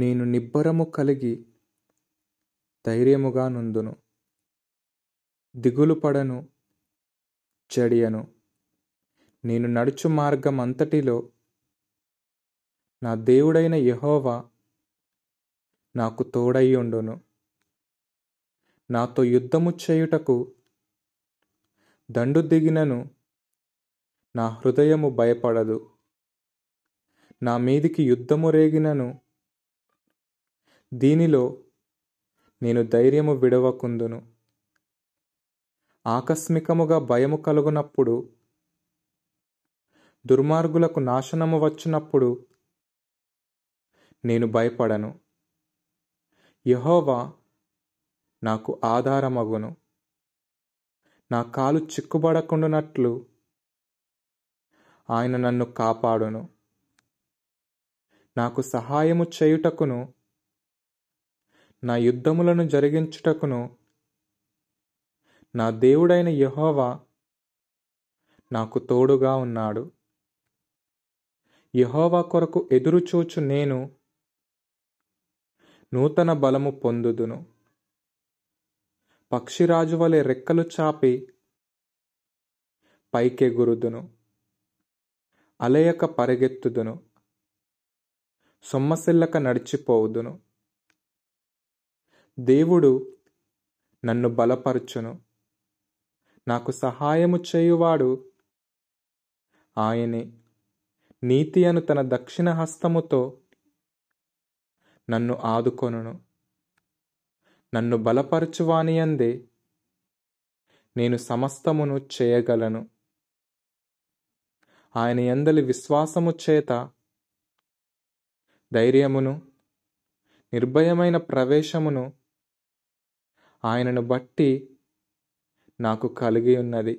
నేను నిబ్బరము కలిగి ధైర్యముగా నుందును దిగులు పడను చెడియను నేను నడుచు మార్గం అంతటిలో నా దేవుడైన యహోవా నాకు ఉండును నాతో యుద్ధము చేయుటకు దండు దిగినను నా హృదయము భయపడదు నా మీదికి యుద్ధము రేగినను దీనిలో నేను ధైర్యము విడవకుందును ఆకస్మికముగా భయము కలుగునప్పుడు దుర్మార్గులకు నాశనము వచ్చినప్పుడు నేను భయపడను యహోవా నాకు ఆధారమగును నా కాలు చిక్కుబడకుండానట్లు ఆయన నన్ను కాపాడును నాకు సహాయము చేయుటకును నా యుద్ధములను జరిగించుటకును నా దేవుడైన యహోవా నాకు తోడుగా ఉన్నాడు యహోవా కొరకు ఎదురుచూచు నేను నూతన బలము పొందుదును పక్షిరాజు వలె రెక్కలు చాపి పైకెగురుదును అలయక పరిగెత్తుదును సొమ్మసిల్లక నడిచిపోవుదును దేవుడు నన్ను బలపరచును నాకు సహాయము చేయువాడు ఆయనే నీతి అను తన దక్షిణ హస్తముతో నన్ను ఆదుకొనును నన్ను బలపరచువాని అందే నేను సమస్తమును చేయగలను ఆయన ఎందలి విశ్వాసము చేత ధైర్యమును నిర్భయమైన ప్రవేశమును ఆయనను బట్టి నాకు కలిగి ఉన్నది